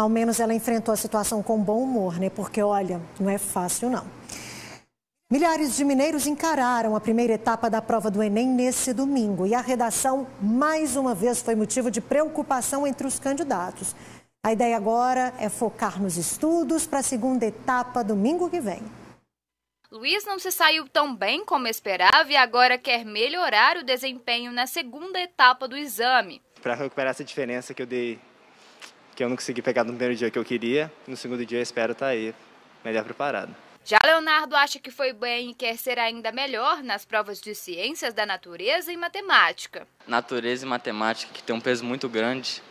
Ao menos ela enfrentou a situação com bom humor, né? Porque, olha, não é fácil não. Milhares de mineiros encararam a primeira etapa da prova do Enem nesse domingo e a redação, mais uma vez, foi motivo de preocupação entre os candidatos. A ideia agora é focar nos estudos para a segunda etapa domingo que vem. Luiz não se saiu tão bem como esperava e agora quer melhorar o desempenho na segunda etapa do exame. Para recuperar essa diferença que eu dei que eu não consegui pegar no primeiro dia que eu queria. No segundo dia, espero estar tá aí melhor preparado. Já Leonardo acha que foi bem e quer ser ainda melhor nas provas de ciências da natureza e matemática. Natureza e matemática, que tem um peso muito grande,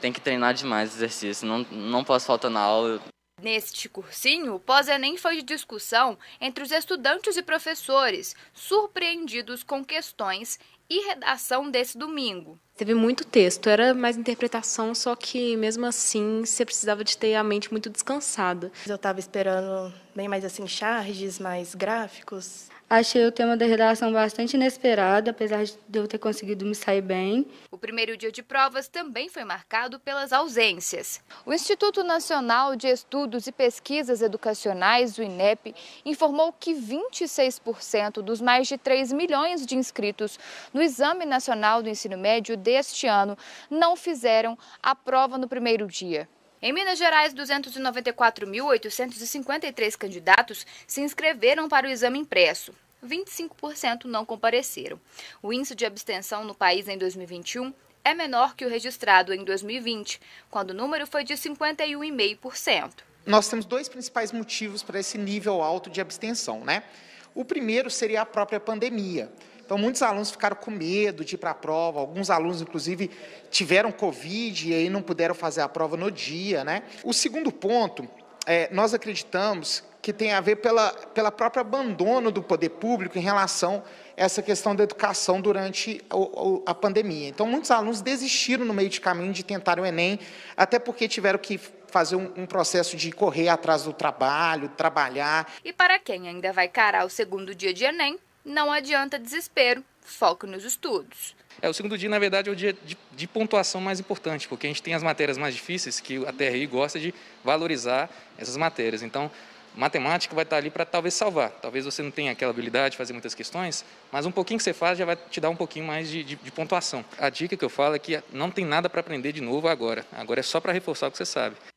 tem que treinar demais o exercício. Não, não posso faltar na aula. Neste cursinho, o pós-ENEM foi de discussão entre os estudantes e professores, surpreendidos com questões e redação desse domingo. Teve muito texto, era mais interpretação, só que mesmo assim você precisava de ter a mente muito descansada. Eu estava esperando bem mais assim charges, mais gráficos. Achei o tema da redação bastante inesperado, apesar de eu ter conseguido me sair bem. O primeiro dia de provas também foi marcado pelas ausências. O Instituto Nacional de Estudos e Pesquisas Educacionais, o INEP, informou que 26% dos mais de 3 milhões de inscritos no Exame Nacional do Ensino Médio deste ano não fizeram a prova no primeiro dia. Em Minas Gerais, 294.853 candidatos se inscreveram para o exame impresso. 25% não compareceram. O índice de abstenção no país em 2021 é menor que o registrado em 2020, quando o número foi de 51,5%. Nós temos dois principais motivos para esse nível alto de abstenção, né? O primeiro seria a própria pandemia. Então, muitos alunos ficaram com medo de ir para a prova, alguns alunos, inclusive, tiveram Covid e aí não puderam fazer a prova no dia, né? O segundo ponto é, nós acreditamos que tem a ver pela, pela própria abandono do poder público em relação a essa questão da educação durante a, a pandemia. Então, muitos alunos desistiram no meio de caminho de tentar o Enem, até porque tiveram que fazer um, um, processo de correr atrás do trabalho, trabalhar. E para quem ainda vai carar o segundo dia de Enem, não adianta desespero foco nos estudos. É, o segundo dia, na verdade, é o dia de, de, pontuação mais importante, porque a gente tem as matérias mais difíceis, que a TRI gosta de valorizar essas matérias. Então, matemática vai estar ali para talvez salvar. Talvez você não tenha aquela habilidade de fazer muitas questões, mas um pouquinho que você faz já vai te dar um pouquinho mais de, de, de pontuação. A dica que eu falo é que não tem nada para aprender de novo agora. Agora é só para reforçar o que você sabe.